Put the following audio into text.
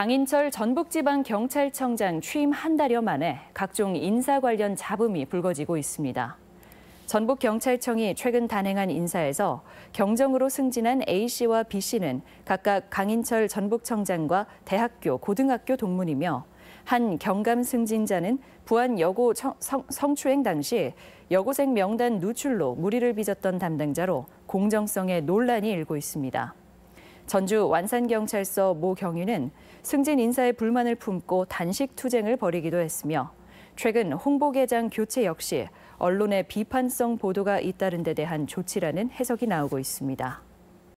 강인철 전북지방경찰청장 취임 한 달여 만에 각종 인사 관련 잡음이 불거지고 있습니다. 전북경찰청이 최근 단행한 인사에서 경정으로 승진한 A씨와 B씨는 각각 강인철 전북청장과 대학교, 고등학교 동문이며 한 경감 승진자는 부안 여고 성, 추행 당시 여고생 명단 누출로 무리를 빚었던 담당자로 공정성에 논란이 일고 있습니다. 전주 완산경찰서 모 경위는 승진 인사의 불만을 품고 단식 투쟁을 벌이기도 했으며 최근 홍보계장 교체 역시 언론의 비판성 보도가 잇따른 데 대한 조치라는 해석이 나오고 있습니다.